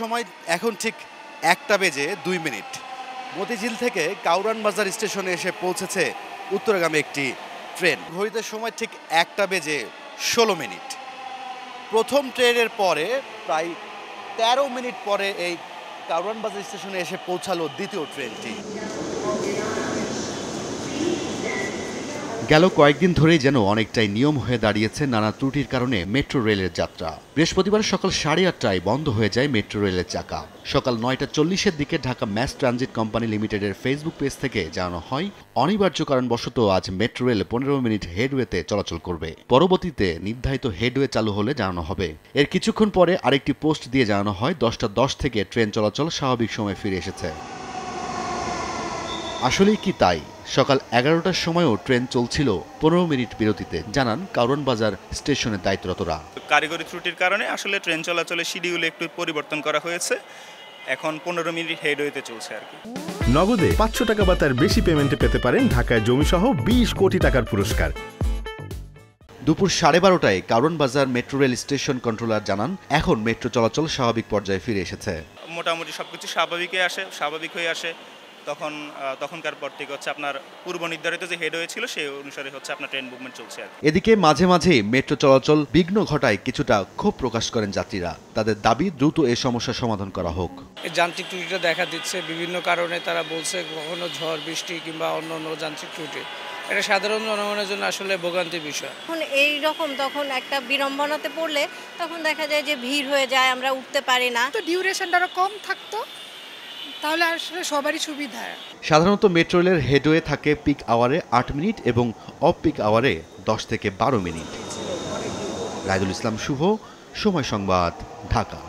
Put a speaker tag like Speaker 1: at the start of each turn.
Speaker 1: সময় এখন ঠিক একটা বেজে দুই মিনিট মতিঝিল থেকে কাউরান বাজার স্টেশনে এসে পৌঁছেছে উত্তরাগামে একটি ট্রেন ঘড়িতে সময় ঠিক একটা বেজে ষোলো মিনিট প্রথম ট্রেনের পরে প্রায় ১৩ মিনিট পরে এই কাউরান বাজার স্টেশনে এসে পৌঁছালো দ্বিতীয় ট্রেনটি গেল কয়েকদিন ধরেই যেন অনেকটাই নিয়ম হয়ে দাঁড়িয়েছে নানা ত্রুটির কারণে মেট্রো রেলের যাত্রা বৃহস্পতিবার সকাল সাড়ে আটটায় বন্ধ হয়ে যায় মেট্রো রেলের চাকা সকাল নয়টা চল্লিশের দিকে ঢাকা ম্যাস ট্রানজিট কোম্পানি লিমিটেডের ফেসবুক পেজ থেকে জানানো হয় অনিবার্য কারণবশত আজ মেট্রো রেল পনেরো মিনিট হেডওয়েতে চলাচল করবে পরবর্তীতে নির্ধারিত হেডওয়ে চালু হলে জানানো হবে এর কিছুক্ষণ পরে আরেকটি পোস্ট দিয়ে জানানো হয় দশটা দশ থেকে ট্রেন চলাচল স্বাভাবিক সময় ফিরে এসেছে আসলেই কি তাই সকাল এগারোটার সময়ও ট্রেন চলছিল পনেরো মিনিট বিরতিতে জানান কারণ বাজার স্টেশনে দায়িত্বরতরা
Speaker 2: কারিগরি ত্রুটির কারণে আসলে ট্রেন চলাচলে শিডিউল একটু পরিবর্তন করা হয়েছে এখন পনেরো মিনিট হেডওয়েতে চলছে আর কি
Speaker 1: নগদে পাঁচশো টাকা বা তার বেশি পেমেন্টে পেতে পারেন ঢাকায় জমিসহ বিশ কোটি টাকার পুরস্কার দুপুর সাড়ে বারোটায় কারণ বাজার মেট্রো রেল স্টেশন কন্ট্রোলার জানান এখন মেট্রো চলাচল স্বাভাবিক পর্যায়ে ফিরে এসেছে
Speaker 2: মোটামুটি সবকিছু স্বাভাবিকই আসে স্বাভাবিক হয়ে আসে তখন তখনকার পর থেকে হচ্ছে আপনার পূর্ব নির্ধারিত যে হেডওয়ে ছিল সেই অনুসারে হচ্ছে আপনার ট্রেন মুভমেন্ট চলছে আর
Speaker 1: এদিকে মাঝে মাঝে মেট্রো চলাচল বিঘ্ন ঘটায় কিছুটা ক্ষোভ প্রকাশ করেন যাত্রীরা তাদের দাবি দ্রুত এই সমস্যার সমাধান করা হোক
Speaker 2: যান্ত্রিক ত্রুটিটা দেখা দিচ্ছে বিভিন্ন কারণে তারা বলছে কখনো ঝড় বৃষ্টি কিংবা অন্য অন্য যান্ত্রিক ত্রুটি এটা সাধারণ জনগণের জন্য আসলে ভোগান্তি বিষয় এখন এই রকম তখন একটা বিড়ম্বনাতে পড়লে তখন দেখা যায় যে ভিড় হয়ে যায় আমরা উঠতে পারি না তো ডিউরেশনটা কম থাকতো তাহলে আসলে সবারই সুবিধা
Speaker 1: সাধারণত মেট্রো রেলের হেডওয়ে থাকে পিক আওয়ারে আট মিনিট এবং অফ পিক আওয়ারে দশ থেকে বারো মিনিট রায়দুল ইসলাম শুভ সময় সংবাদ ঢাকা